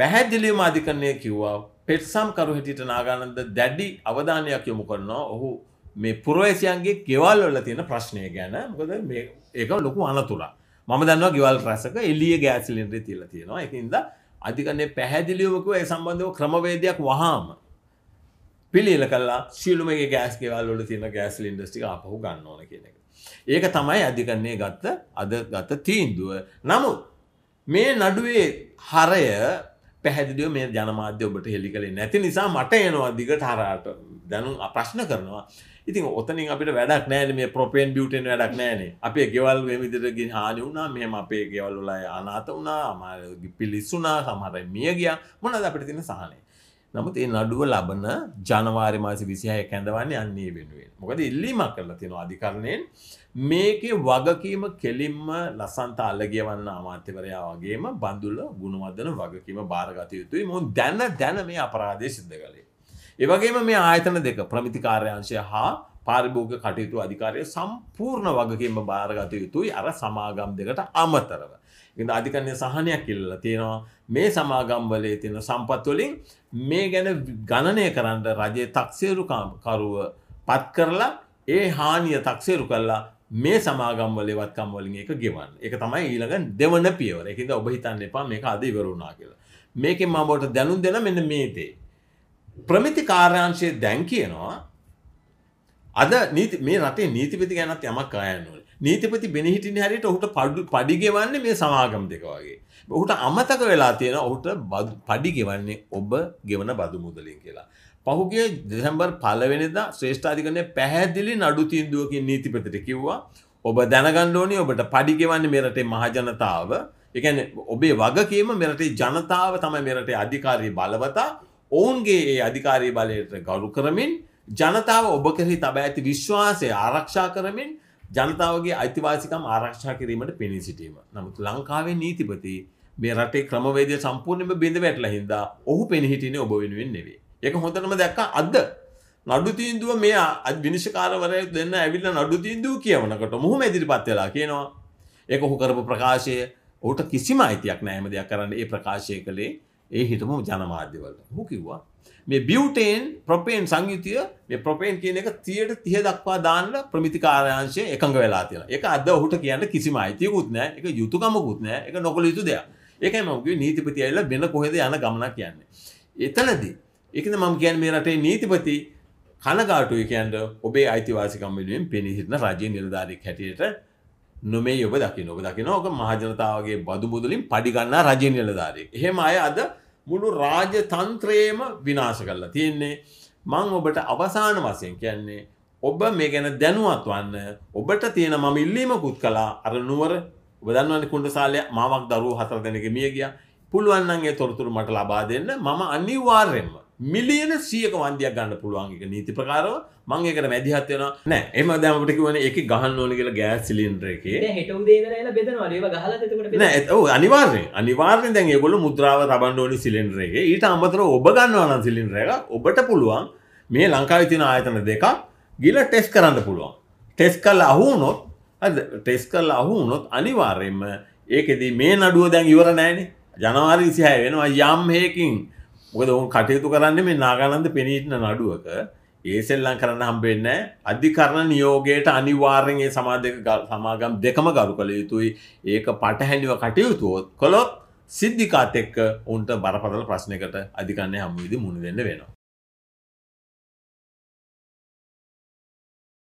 පැහැදිලිවම අධිකරණය කිව්වා පෙට්සම් කරු හිටියට නාගානන්ද දැඩි අවධානයක් යොමු කරනවා ඔහු මේ පුරවේසියන්ගේ ගෙවල් වල තියෙන ප්‍රශ්නය ගැන මොකද ඒක ලොකු අනතුරා මම දන්නවා ගෙවල් රසක එලිය ගෑසිලින්ඩ්‍රේ තියලා තියෙනවා එකන්ද අධිකන්නේ පැහැදිලිවකව ඒ සම්බන්ධව ක්‍රමවේදයක් වහාම පිළිල කලා ශිලුමගේ ගෑස් ගෙවල් වල තියෙන ගෑස්ලින්ඩස්ටික අපහු ගන්න ඕන කියන එක ඒක තමයි අධිකන්නේ ගත්ත අද ගත තීන්දුව නමුත් මේ නඩුවේ හරය පැහැදිලිව මේ ජනමාධ්‍ය ඔබට හෙළි කළේ නැති නිසා මට එනවා දිගට හරාට දැනු ප්‍රශ්න කරනවා ඉතින් ඔතනින් අපිට වැඩක් නෑන මේ ප්‍රපේන් බියටෙන් වැඩක් නෑනේ අපේ ගෙවල් විදිරගින් හානි වුණා මෙහම අපේ ගෙවල්ලයි අනාත වුණා අමාර පිලිස්සුනා සමහර මිය ගියා මොනද අපිට තින සහනේ නමුත් ඒ නඩුව ලබන ජනවාරි මාසි විසිහය කැඳවන්න යන්නේ වෙනුවෙන් මොකද ඉල්ලීමක් කරලා තියෙනවා අධිකරණයෙන් මේකේ වගකීම කෙලින්ම ලසන්ත අල්ලගියවන්න අමාත්‍යවරයා වගේම බඳුල ගුණවදන වගකීම භාරගත යුතුයි මො දැන දැන මේ අපරාධය සිද්ධ කළේ. ඒවගේම මේ ආයතන දෙක ප්‍රමිතිකාරයංශය හා පාරිභෝග කටයුතු අධිකාරය සම්පූර්ණ වගකීම භාරගත යුතුයි අර සමාගම් දෙකට අමතරව. ඉඳ අධිකරණය සහනයක් ඉල්ල තියෙනවා මේ සමාගම්වලේ තියෙන සම්පත්වලින් මේ ගැන ගණනය කරන්න රජය තක්සේරුකරුව පත් කරලා ඒ හානිය තක්සේරු කල්ලා මේ සමාගම්වල වත්කම් වලින් එක ගෙවන් එක තමයි ඊළඟ දෙවන පියවර එකද ඔබ හිතන්න එපා මේක අද ඉවරුණා කියලා මේක මමට දැනුම් දෙන මෙන්න මේතේ ප්‍රමිති කාර්යංශය දැන් කියනවා අද නීති මේ රටේ නීතිපති ගැනත් යමක් අයන්නවන නීතිපති බෙනහිටින් හරිට ඔහුට පඩු පඩිගෙවන්නේ මේ සමාගම් දෙක වගේ. ඔහුට අමතක වෙලා තියෙන ඔහුට පඩිගෙවන්නේ ඔබ ගෙවන බදු මුදලින් කියලා. පහුගේ දෙසැම්බර් පලවෙනිදා ශ්‍රේෂ්ඨාධිකරණය පැහැදිලි නඩු තීන්දුවකින් නීතිපතිට කිව්වා ඔබ දැනගන්න ඕනි ඔබට පඩිගෙවන්නේ මෙරටේ මහජනතාව එකන ඔබේ වගකීම මෙරටේ ජනතාව තමයි මෙරටේ අධිකාරී බලවතා ඔවුන්ගේ ඒ අධිකාරී බලයට ගරු කරමින් ජනතාව ඔබ කෙරෙහි තබ ඇති විශ්වාසය ආරක්ෂා කරමින් ජනතාවගේ අයිතිවාසිකම් ආරක්ෂා කිරීමට පිණි සිටීම. නමුත් ලංකාවේ නීතිපති මේ රටේ ක්‍රමවේදය සම්පූර්ණයම බිඳ වැටලා හින්දා ඔහු පෙනහිටිනේ ඔබ වෙනුවෙන් නෙවේ. ඒක හොඳටම දැක්ක අද නඩු තීන්දුව මේ විනිශ්කාරවරය දෙන්න ඇවිල්ල නඩු තීන්දුව කියවනකට මුහම ඉදිරිපත් වෙලා කියනවා. ඒක ඔහු කරපු ප්‍රකාශය ඔහුට කිසිම අයිතියක් නෑම දෙයක් කරන්න ඒ ප්‍රකාශය කළේ ඒ හිටම ජනමාධ්‍යවලට හු කිව්වා මේ බියවටේන් ප්‍රපේන් සංයුතිය මේ ප්‍රපේන් කියන එක තියට තිය දක්වා දාන්න ප්‍රමිතිකාරයංශය එකඟ වෙලා තියෙන එක අද ඔහුට කියන්න කිසිම අයිතියකුත් නෑ එක යුතුකමකුත් නෑ එක නොකළ යුතු දෙයක් ඒකයි මගේ නීතිපති ඇල්ල බෙන කොහෙද යන ගමනක් කියන්නේ එතනදී එකද මම කියන් මේ රටේ නීතිපති කනගාටුව කියන්ට ඔබේ අයිතිවාසිකම් වෙනුවෙන් පිණිහිරන රජය නිලධාරෙක් හැටියට නොමේ ඔබ දකි නොබ දකින ඕක මහජනතාවගේ බදු මුදලින් පඩිගන්නා රජය නිලධාරෙක් හෙම අය අද මුළු රාජතන්ත්‍රයේම විනාශ කරලා තියෙන්නේ මං ඔබට අවසාන වශයෙන් කියන්නේ ඔබ මේ ගැන දැනුවත් වන්න ඔබට තියෙන මම ඉල්ලීමකුත් කළා අර නුවර ඔබ දන්නවනේ කුණ්ඩසාලය මාවක් දරුවෝ හතර දෙනෙක් මිය ගියා පුළුවන් නම් ඒ තොරතුරු මට ලබා දෙන්න මම අනිවාර්යෙන්ම මිලියන සියක වන්දයක් ගන්න පුළුවන්ගේක නීති ප්‍රකාරව මංගේකට මැදිහත්වයෙන නෑ එම දැමට වන එක ගහන්න ඕන කියලා ගෑස් සිලින්ට්‍ර එක අනිවාර්ය අනිවාර්ය දැන් ගොල මුද්‍රාව රබන්ඩ ඕනි සිලින්ට්‍රගේ ඊට අමතර ඔබ ගන්නවන සිලින්ට්‍රක ඔබට පුළුවන් මේ ලංකාව තින ආයතන දෙක ගිල ටෙස් කරන්න පුළුවන් ටෙස් කල් අහුනොත් ටෙස් කල් අහුනොත් අනිවාර්යෙන්ම ඒකෙදී මේ නඩුව දැන් ඉවර නෑනේ ජනවාරි සිහය වෙනවා යම් හයකින් මොකද ඔවුන් කටයුතු කරන්න මේ නාගානන්ද පෙනීටන නඩුවක ඒ සෙල්ලන් කරන්න හම්බෙන්න අධිකරණ නියෝගයට අනිවාර්යෙන්ගේ සමාධක සමාගම් දෙකම ගරු කළ යුතුයි ඒක පටහැනිව කටයුතුවොත් කොළොත් සිද්ධිකාත එක්ක උන්ට බරපතල ප්‍රශ්නකට අධිකන්න හමුවිදි මුණ දෙන්න වෙනවා.